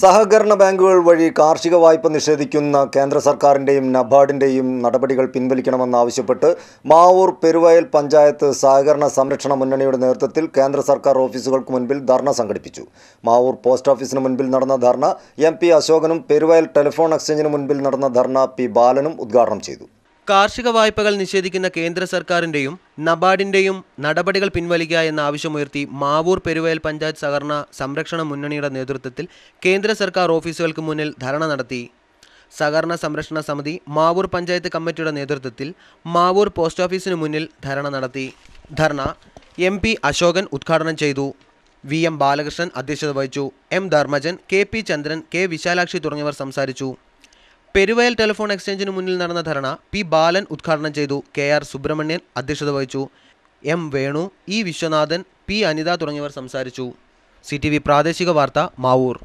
സഹകരണ ബാങ്കുകൾ വഴി കാർഷിക വായ്പ നിഷേധിക്കുന്ന കേന്ദ്ര സർക്കാരിൻ്റെയും നബാർഡിൻ്റെയും നടപടികൾ പിൻവലിക്കണമെന്നാവശ്യപ്പെട്ട് മാവൂർ പെരുവയൽ പഞ്ചായത്ത് സഹകരണ സംരക്ഷണ മുന്നണിയുടെ നേതൃത്വത്തിൽ കേന്ദ്ര സർക്കാർ ഓഫീസുകൾക്ക് മുൻപിൽ ധർണ സംഘടിപ്പിച്ചു മാവൂർ പോസ്റ്റ് ഓഫീസിന് മുൻപിൽ നടന്ന ധർണ എം പി അശോകനും പെരുവയൽ ടെലിഫോൺ എക്സ്ചേഞ്ചിന് മുൻപിൽ നടന്ന ധർണ പി ബാലനും ഉദ്ഘാടനം ചെയ്തു കാർഷിക വായ്പകൾ നിഷേധിക്കുന്ന കേന്ദ്ര സർക്കാരിന്റെയും നബാർഡിന്റെയും നടപടികൾ പിൻവലിക്കുക എന്ന ആവശ്യമുയർത്തി മാവൂർ പെരുവയൽ പഞ്ചായത്ത് സഹകരണ സംരക്ഷണ മുന്നണിയുടെ നേതൃത്വത്തിൽ കേന്ദ്ര സർക്കാർ ഓഫീസുകൾക്ക് മുന്നിൽ ധർണ നടത്തി സഹകരണ സംരക്ഷണ സമിതി മാവൂർ പഞ്ചായത്ത് കമ്മിറ്റിയുടെ നേതൃത്വത്തിൽ മാവൂർ പോസ്റ്റ് ഓഫീസിന് മുന്നിൽ ധർണ നടത്തി ധർണ എം പി അശോകൻ ഉദ്ഘാടനം ചെയ്തു വി എം ബാലകൃഷ്ണൻ അധ്യക്ഷത വഹിച്ചു M Dharmajan K P Chandran K Vishalakshi തുടങ്ങിയവർ സംസാരിച്ചു പെരുവയൽ ടെലിഫോൺ എക്സ്ചേഞ്ചിന് മുന്നിൽ നടന്ന ധർണ പി ബാലൻ ഉദ്ഘാടനം ചെയ്തു കെ ആർ സുബ്രഹ്മണ്യൻ അധ്യക്ഷത വഹിച്ചു M Venu E Viswanathan P Anitha തുടങ്ങിയവർ സംസാരിച്ചു സി പ്രാദേശിക വാർത്ത മാവൂർ